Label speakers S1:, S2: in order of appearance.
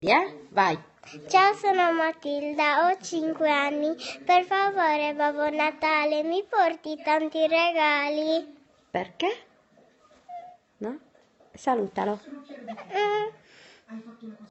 S1: Via, Vai.
S2: Ciao, sono Matilda, ho 5 anni. Per favore, Babbo Natale, mi porti tanti regali. Perché?
S3: No? Salutalo.
S4: Mm.